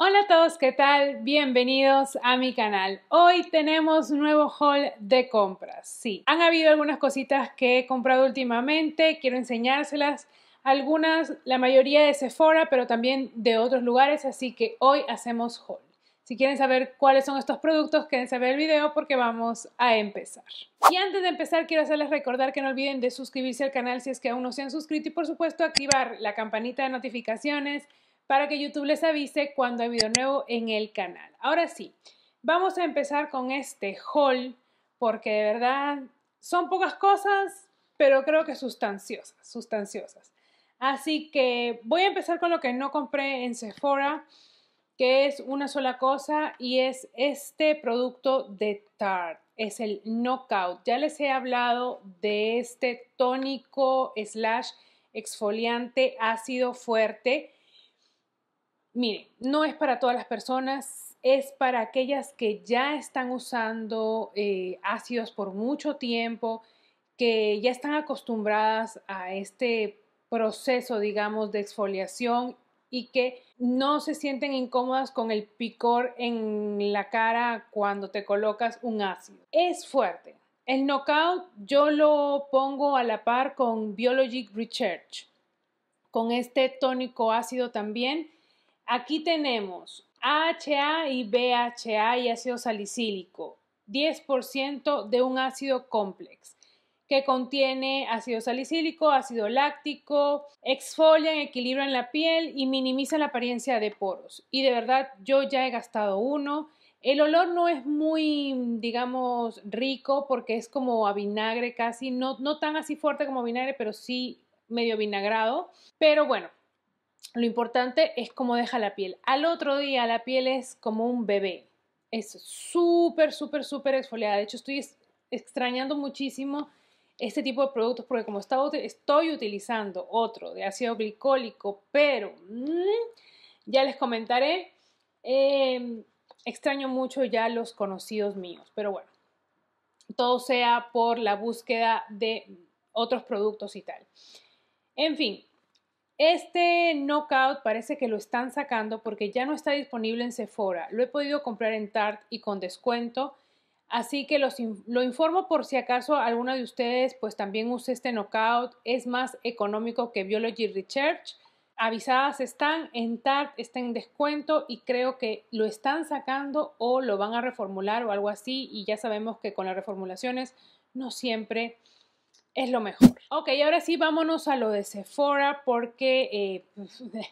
Hola a todos, ¿qué tal? Bienvenidos a mi canal. Hoy tenemos un nuevo haul de compras. Sí, han habido algunas cositas que he comprado últimamente, quiero enseñárselas. Algunas, la mayoría de Sephora, pero también de otros lugares, así que hoy hacemos haul. Si quieren saber cuáles son estos productos, quédense ver el video porque vamos a empezar. Y antes de empezar, quiero hacerles recordar que no olviden de suscribirse al canal si es que aún no se han suscrito y por supuesto activar la campanita de notificaciones para que YouTube les avise cuando hay video nuevo en el canal. Ahora sí, vamos a empezar con este haul porque de verdad son pocas cosas, pero creo que sustanciosas, sustanciosas. Así que voy a empezar con lo que no compré en Sephora que es una sola cosa y es este producto de Tarte, es el Knockout. Ya les he hablado de este tónico slash exfoliante ácido fuerte. Miren, no es para todas las personas, es para aquellas que ya están usando eh, ácidos por mucho tiempo, que ya están acostumbradas a este proceso, digamos, de exfoliación y que no se sienten incómodas con el picor en la cara cuando te colocas un ácido. Es fuerte. El knockout yo lo pongo a la par con Biologic Research, con este tónico ácido también. Aquí tenemos AHA y BHA y ácido salicílico, 10% de un ácido complejo que contiene ácido salicílico, ácido láctico, exfolian, equilibran la piel y minimiza la apariencia de poros. Y de verdad, yo ya he gastado uno. El olor no es muy, digamos, rico porque es como a vinagre casi, no, no tan así fuerte como vinagre, pero sí medio vinagrado. Pero bueno, lo importante es cómo deja la piel. Al otro día la piel es como un bebé. Es súper, súper, súper exfoliada. De hecho, estoy extrañando muchísimo este tipo de productos, porque como estoy utilizando otro de ácido glicólico, pero mm, ya les comentaré, em, extraño mucho ya los conocidos míos, pero bueno, todo sea por la búsqueda de otros productos y tal. En fin, este knockout parece que lo están sacando porque ya no está disponible en Sephora. Lo he podido comprar en Tarte y con descuento. Así que lo informo por si acaso alguna de ustedes pues también use este knockout. Es más económico que Biology Research. Avisadas están, en TART está en descuento y creo que lo están sacando o lo van a reformular o algo así. Y ya sabemos que con las reformulaciones no siempre es lo mejor. Ok, ahora sí vámonos a lo de Sephora porque eh,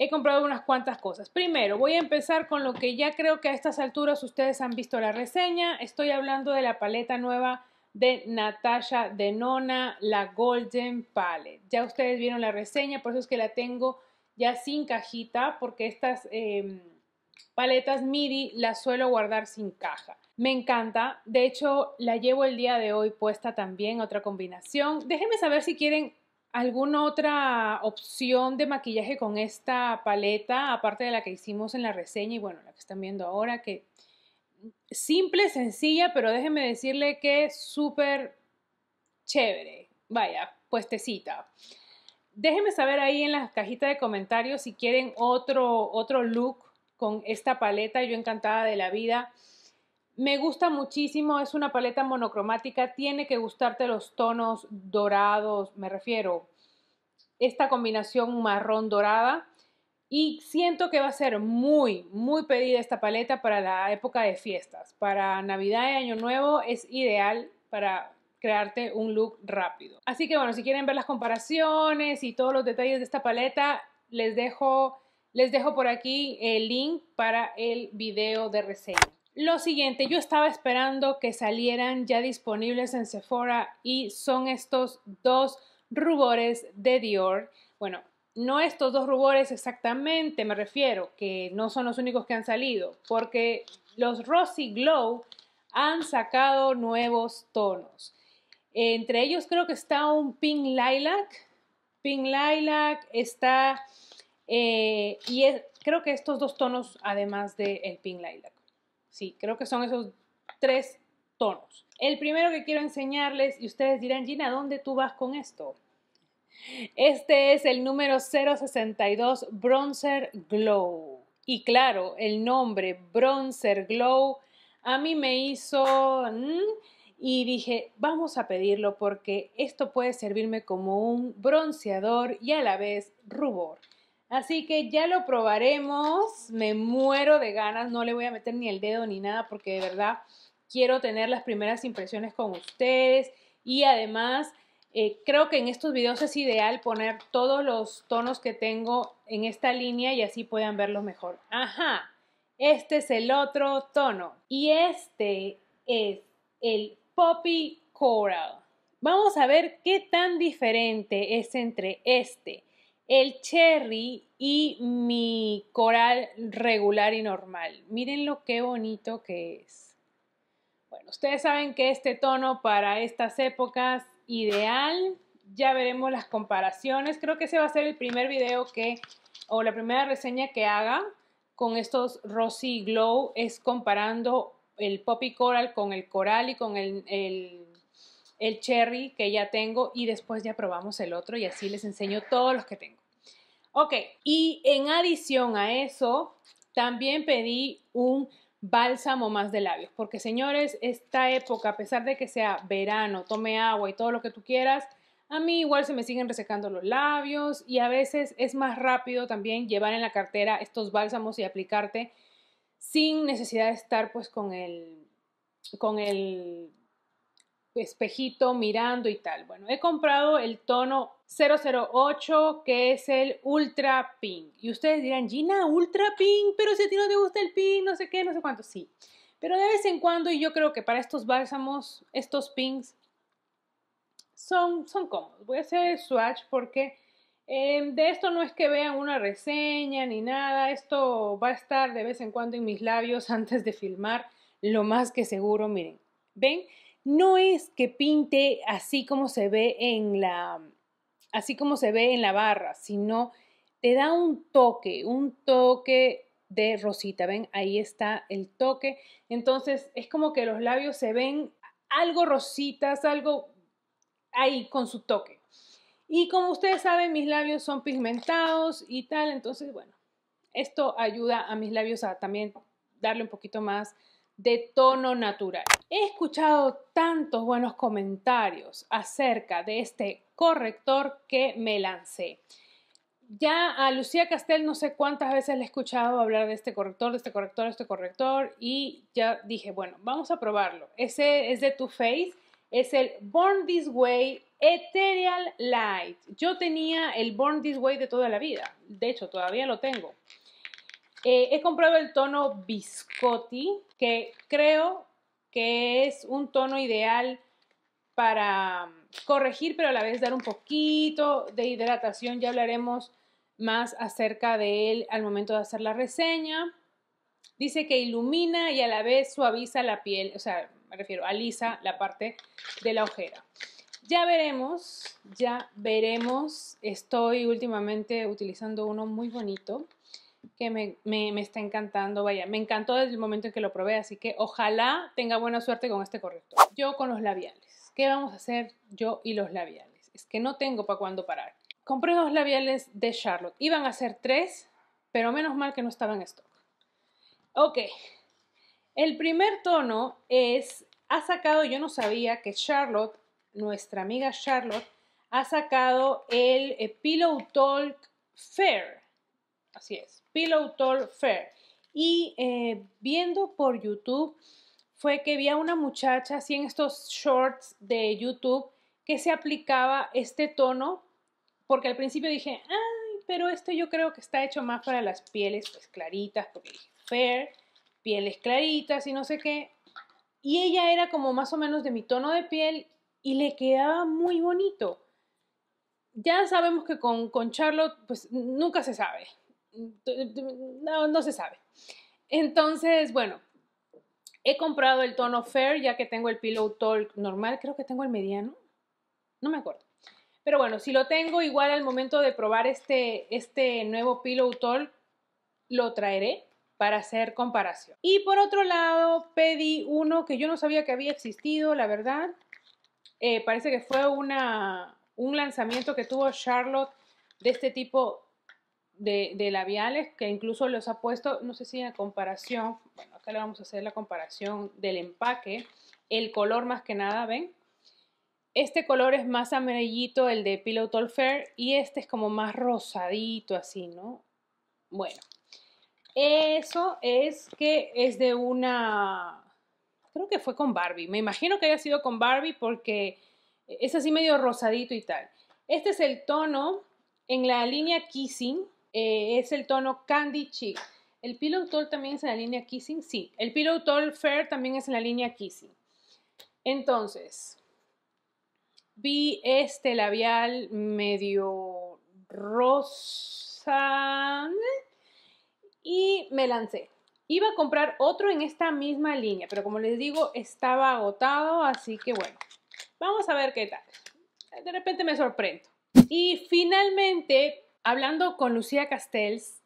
he comprado unas cuantas cosas. Primero, voy a empezar con lo que ya creo que a estas alturas ustedes han visto la reseña. Estoy hablando de la paleta nueva de Natasha Denona, la Golden Palette. Ya ustedes vieron la reseña, por eso es que la tengo ya sin cajita, porque estas em, paletas MIDI las suelo guardar sin caja. Me encanta, de hecho la llevo el día de hoy puesta también, otra combinación. Déjenme saber si quieren ¿Alguna otra opción de maquillaje con esta paleta, aparte de la que hicimos en la reseña y bueno, la que están viendo ahora, que simple, sencilla, pero déjenme decirle que es súper chévere. Vaya, puestecita. Déjenme saber ahí en la cajita de comentarios si quieren otro, otro look con esta paleta, yo encantada de la vida. Me gusta muchísimo, es una paleta monocromática, tiene que gustarte los tonos dorados, me refiero, esta combinación marrón dorada. Y siento que va a ser muy, muy pedida esta paleta para la época de fiestas. Para Navidad y Año Nuevo es ideal para crearte un look rápido. Así que bueno, si quieren ver las comparaciones y todos los detalles de esta paleta, les dejo, les dejo por aquí el link para el video de reseña. Lo siguiente, yo estaba esperando que salieran ya disponibles en Sephora y son estos dos rubores de Dior. Bueno, no estos dos rubores exactamente, me refiero, que no son los únicos que han salido, porque los Rosy Glow han sacado nuevos tonos. Entre ellos creo que está un Pink Lilac. Pink Lilac está... Eh, y creo que estos dos tonos, además del Pink Lilac. Sí, creo que son esos tres tonos. El primero que quiero enseñarles, y ustedes dirán, Gina, ¿dónde tú vas con esto? Este es el número 062 Bronzer Glow. Y claro, el nombre Bronzer Glow a mí me hizo... Mm, y dije, vamos a pedirlo porque esto puede servirme como un bronceador y a la vez rubor. Así que ya lo probaremos. Me muero de ganas. No le voy a meter ni el dedo ni nada porque de verdad quiero tener las primeras impresiones con ustedes. Y además, eh, creo que en estos videos es ideal poner todos los tonos que tengo en esta línea y así puedan verlos mejor. Ajá, este es el otro tono. Y este es el Poppy Coral. Vamos a ver qué tan diferente es entre este el cherry y mi coral regular y normal. Miren lo qué bonito que es. Bueno, ustedes saben que este tono para estas épocas ideal. Ya veremos las comparaciones. Creo que ese va a ser el primer video que, o la primera reseña que haga con estos Rosy Glow, es comparando el Poppy Coral con el coral y con el, el cherry que ya tengo y después ya probamos el otro y así les enseño todos los que tengo. Ok, y en adición a eso, también pedí un bálsamo más de labios, porque señores, esta época, a pesar de que sea verano, tome agua y todo lo que tú quieras, a mí igual se me siguen resecando los labios y a veces es más rápido también llevar en la cartera estos bálsamos y aplicarte sin necesidad de estar pues con el, con el espejito mirando y tal. Bueno, he comprado el tono 008 que es el Ultra Pink. Y ustedes dirán, Gina, Ultra Pink, pero si a ti no te gusta el pink, no sé qué, no sé cuánto. Sí, pero de vez en cuando, y yo creo que para estos bálsamos, estos pinks son, son cómodos. Voy a hacer el swatch porque em, de esto no es que vean una reseña ni nada. Esto va a estar de vez en cuando en mis labios antes de filmar, lo más que seguro, miren. ¿Ven? no es que pinte así como se ve en la así como se ve en la barra, sino te da un toque, un toque de rosita, ven, ahí está el toque. Entonces, es como que los labios se ven algo rositas, algo ahí con su toque. Y como ustedes saben, mis labios son pigmentados y tal, entonces, bueno, esto ayuda a mis labios a también darle un poquito más de tono natural. He escuchado tantos buenos comentarios acerca de este corrector que me lancé. Ya a Lucía Castel no sé cuántas veces le he escuchado hablar de este corrector, de este corrector, de este corrector y ya dije, bueno, vamos a probarlo. Ese es de Too Faced, es el Born This Way Ethereal Light. Yo tenía el Born This Way de toda la vida, de hecho todavía lo tengo. Eh, he comprado el tono Biscotti, que creo que es un tono ideal para um, corregir, pero a la vez dar un poquito de hidratación. Ya hablaremos más acerca de él al momento de hacer la reseña. Dice que ilumina y a la vez suaviza la piel, o sea, me refiero, alisa la parte de la ojera. Ya veremos, ya veremos. Estoy últimamente utilizando uno muy bonito que me, está encantando, vaya, me encantó desde el momento en que lo probé, así que ojalá tenga buena suerte con este corrector. Yo con los labiales, ¿qué vamos a hacer yo y los labiales? Es que no tengo para cuándo parar. Compré dos labiales de Charlotte, iban a ser tres, pero menos mal que no estaban en stock. Ok, el primer tono es, ha sacado, yo no sabía que Charlotte, nuestra amiga Charlotte, ha sacado el Pillow Talk Fair Así es, Pillow Talk Fair. Y eh, viendo por YouTube fue que vi a una muchacha así en estos shorts de YouTube que se aplicaba este tono, porque al principio dije, ay, pero esto yo creo que está hecho más para las pieles pues claritas, porque dije, fair, pieles claritas y no sé qué. Y ella era como más o menos de mi tono de piel y le quedaba muy bonito. Ya sabemos que con, con Charlotte, pues nunca se sabe, no, no se sabe. Entonces, bueno, he comprado el tono Fair ya que tengo el Pillow Talk normal, creo que tengo el mediano, no me acuerdo. Pero bueno, si lo tengo, igual al momento de probar este, este nuevo Pillow Talk, lo traeré para hacer comparación. Y por otro lado, pedí uno que yo no sabía que había existido, la verdad. Eh, parece que fue una, un lanzamiento que tuvo Charlotte de este tipo de, labiales que incluso los ha puesto, no sé si en comparación, bueno, acá le vamos a hacer la comparación del empaque, el color más que nada, ¿ven? Este color es más amarillito, el de Pillow Tall Fair, y este es como más rosadito así, ¿no? Bueno, eso es que es de una, creo que fue con Barbie, me imagino que haya sido con Barbie porque es así medio rosadito y tal. Este es el tono en la línea Kissing, eh, es el tono Candy Chic. El Pillow Toll también es en la línea Kissing, sí. El Pillow Tall Fair también es en la línea Kissing. Entonces, vi este labial medio rosa y me lancé. Iba a comprar otro en esta misma línea, pero como les digo, estaba agotado, así que bueno, vamos a ver qué tal. De repente me sorprendo. Y finalmente Hablando con Lucía Castells,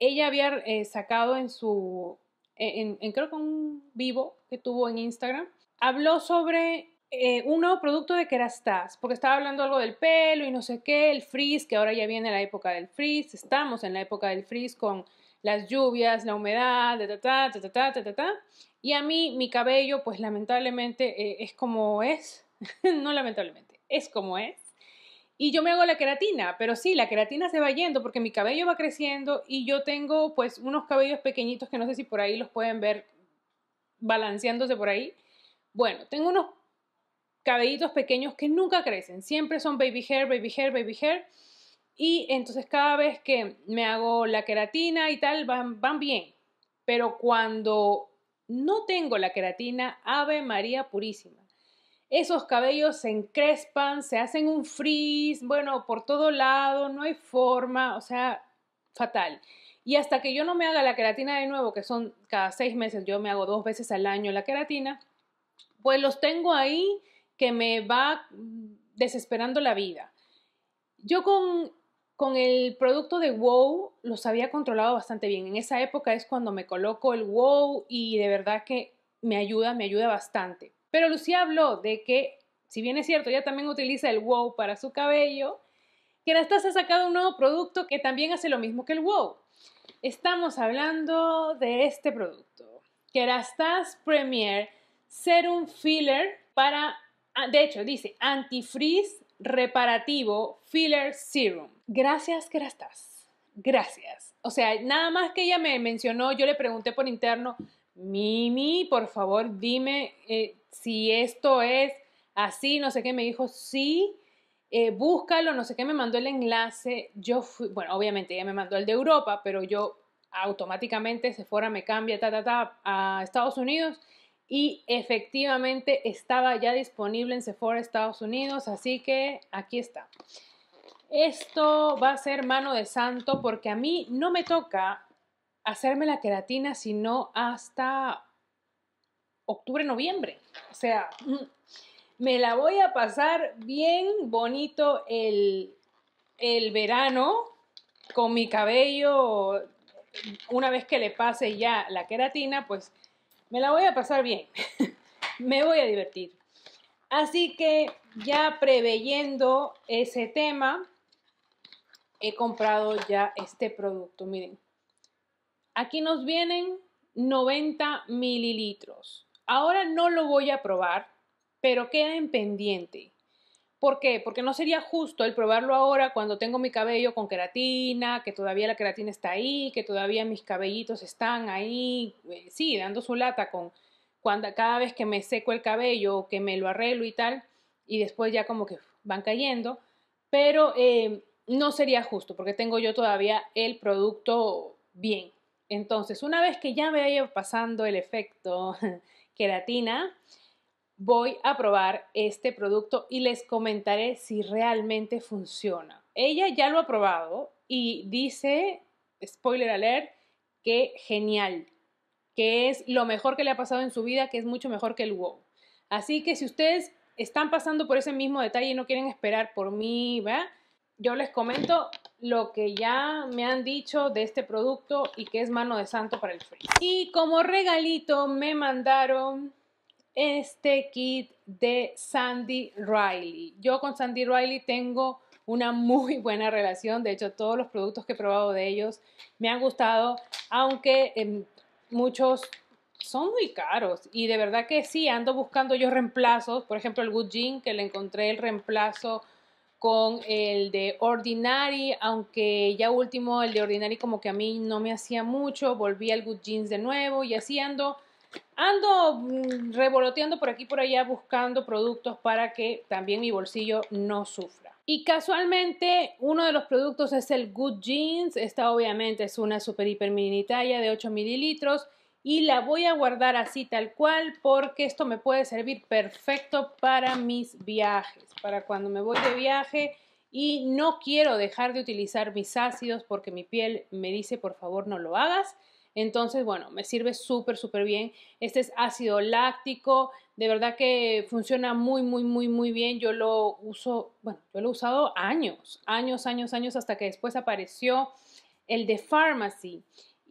ella había eh, sacado en su, e-, en, creo que un vivo que tuvo en Instagram, habló sobre eh, un nuevo producto de Kerastase, porque estaba hablando algo del pelo y no sé qué, el frizz, que ahora ya viene la época del frizz, estamos en la época del frizz con las lluvias, la humedad, ta, Y a mí mi cabello, pues lamentablemente eh, es como es, no lamentablemente, es como es. Y yo me hago la queratina, pero sí, la queratina se va yendo porque mi cabello va creciendo y yo tengo pues unos cabellos pequeñitos que no sé si por ahí los pueden ver balanceándose por ahí. Bueno, tengo unos cabellitos pequeños que nunca crecen, siempre son baby hair, baby hair, baby hair. Y entonces cada vez que me hago la queratina y tal, van, van bien. Pero cuando no tengo la queratina, Ave María Purísima esos cabellos se encrespan, se hacen un frizz, bueno, por todo lado, no hay forma, o sea, fatal. Y hasta que yo no me haga la queratina de nuevo, que son cada seis meses, yo me hago dos veces al año la queratina, pues los tengo ahí que me va desesperando la vida. Yo con, con el producto de WOW los había controlado bastante bien. En esa época es cuando me coloco el WOW y de verdad que me ayuda, me ayuda bastante. Pero Lucía habló de que, si bien es cierto, ella también utiliza el wow para su cabello, que ha sacado un nuevo producto que también hace lo mismo que el wow. Estamos hablando de este producto, Kerastas Premier Serum Filler para, ah, de hecho, dice antifreeze reparativo filler serum. Gracias, Kerastas, Gracias. O sea, nada más que ella me mencionó, yo le pregunté por interno, Mimi, por favor, dime eh, si esto es así, no sé qué, me dijo, sí, eh, búscalo, no sé qué, me mandó el enlace, yo fui, bueno, obviamente ya me mandó el de Europa, pero yo automáticamente Sephora fuera, me cambia, ta, ta, ta, a Estados Unidos y efectivamente estaba ya disponible en Sephora Estados Unidos, así que aquí está. Esto va a ser mano de santo porque a mí no me toca hacerme la queratina, sino hasta octubre, noviembre. O sea, me la voy a pasar bien bonito el, el verano con mi cabello. Una vez que le pase ya la queratina, pues me la voy a pasar bien. me voy a divertir. Así que ya preveyendo ese tema, he comprado ya este producto. Miren, aquí nos vienen 90 mililitros. Ahora no lo voy a probar, pero queda en pendiente. ¿Por qué? Porque no sería justo el probarlo ahora cuando tengo mi cabello con queratina, que todavía la queratina está ahí, que todavía mis cabellitos están ahí, eh, sí, dando su lata con cuando, cada vez que me seco el cabello, que me lo arreglo y tal, y después ya como que van cayendo, pero eh, no sería justo porque tengo yo todavía el producto bien. Entonces, una vez que ya me haya pasando el efecto queratina, voy a probar este producto y les comentaré si realmente funciona. Ella ya lo ha probado y dice, spoiler alert, que genial, que es lo mejor que le ha pasado en su vida, que es mucho mejor que el wow. Así que si ustedes están pasando por ese mismo detalle y no quieren esperar por mí, Yo les comento lo que ya me han dicho de este producto y que es mano de santo para el frío. Y como regalito me mandaron este kit de Sandy Riley. Yo con Sandy Riley tengo una muy buena relación. De hecho, todos los productos que he probado de ellos me han gustado, aunque em, muchos son muy caros. Y de verdad que sí, ando buscando yo reemplazos. Por ejemplo, el Good Jean, que le encontré el reemplazo con el de Ordinary, aunque ya último el de Ordinary como que a mí no me hacía mucho, volví al Good Jeans de nuevo y así ando, ando mm, revoloteando por aquí por allá buscando productos para que también mi bolsillo no sufra. Y casualmente uno de los productos es el Good Jeans, esta obviamente es una super hiper mini talla de 8 mililitros, y la voy a guardar así tal cual porque esto me puede servir perfecto para mis viajes, para cuando me voy de viaje y no quiero dejar de utilizar mis ácidos porque mi piel me dice por favor no lo hagas. Entonces, bueno, me sirve súper, súper bien. Este es ácido láctico, de verdad que funciona muy, muy, muy, muy bien. Yo lo uso, bueno, yo lo he usado años, años, años, años, hasta que después apareció el de Pharmacy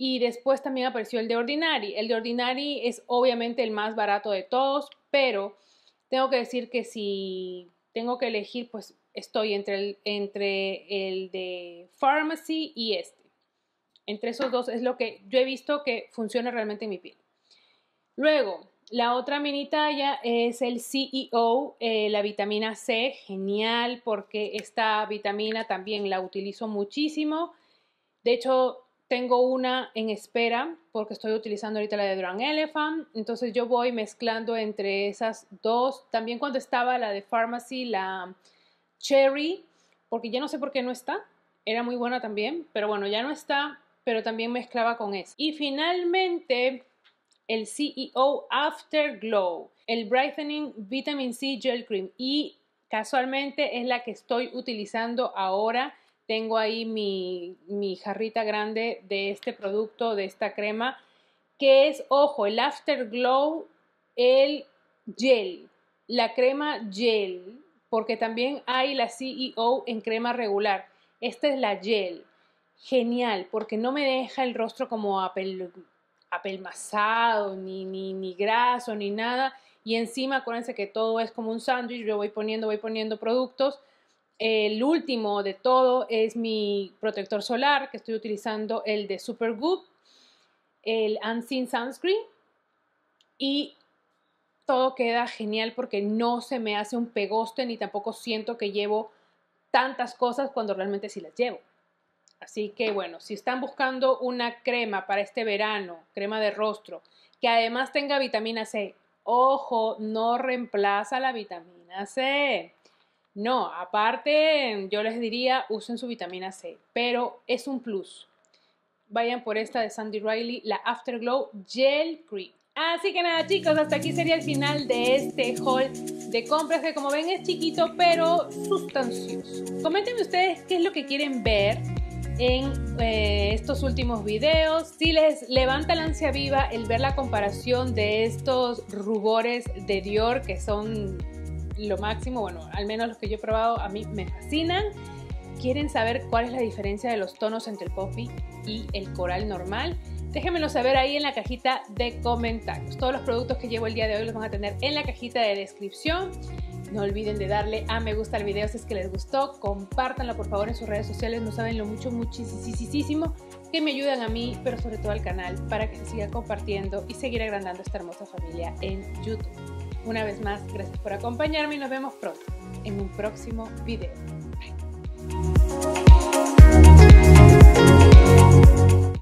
y después también apareció el de Ordinary. El de Ordinary es obviamente el más barato de todos, pero tengo que decir que si tengo que elegir, pues estoy entre el, entre el de Pharmacy y este. Entre esos dos es lo que yo he visto que funciona realmente en mi piel. Luego, la otra mini talla es el CEO, eh, la vitamina C, genial porque esta vitamina también la utilizo muchísimo. De hecho, tengo una en espera porque estoy utilizando ahorita la de Duran Elephant. Entonces yo voy mezclando entre esas dos. También cuando estaba la de Pharmacy, la Cherry, porque ya no sé por qué no está. Era muy buena también, pero bueno, ya no está, pero también mezclaba con esa. Y finalmente el CEO Afterglow, el Brightening Vitamin C Gel Cream. Y casualmente es la que estoy utilizando ahora tengo ahí mi, jarrita grande de este producto, de esta crema, que es, ojo, el Afterglow, el gel, la crema gel, porque también hay la CEO en crema regular. Esta es la gel. Genial, porque no me deja el rostro como apelmazado, ni, ni, ni graso, ni nada. Y encima, acuérdense que todo es como un sándwich, yo voy poniendo, voy poniendo productos el último de todo es mi protector solar, que estoy utilizando el de Supergoop, el Unseen Sunscreen. Y todo queda genial porque no se me hace un pegoste ni tampoco siento que llevo tantas cosas cuando realmente sí las llevo. Así que bueno, si están buscando una crema para este verano, crema de rostro, que además tenga vitamina C, ojo, no reemplaza la vitamina C. No, aparte yo les diría usen su vitamina C, pero es un plus. Vayan por esta de Sandy Riley, la Afterglow Gel Cream. Así que nada chicos, hasta aquí sería el final de este haul de compras que como ven es chiquito pero sustancioso. Coméntenme ustedes qué es lo que quieren ver en eh, estos últimos videos. Si les levanta la ansia viva el ver la comparación de estos rubores de Dior que son lo máximo, bueno, al menos los que yo he probado a mí me fascinan. ¿Quieren saber cuál es la diferencia de los tonos entre el poppy y el coral normal? Déjenmelo saber ahí en la cajita de comentarios. Todos los productos que llevo el día de hoy los van a tener en la cajita de descripción. No olviden de darle a me gusta al video si es que les gustó. Compártanlo por favor en sus redes sociales. No saben lo mucho, muchísimo que me ayudan a mí, pero sobre todo al canal para que se siga compartiendo y seguir agrandando esta hermosa familia en YouTube. Una vez más, gracias por acompañarme y nos vemos pronto en un próximo video.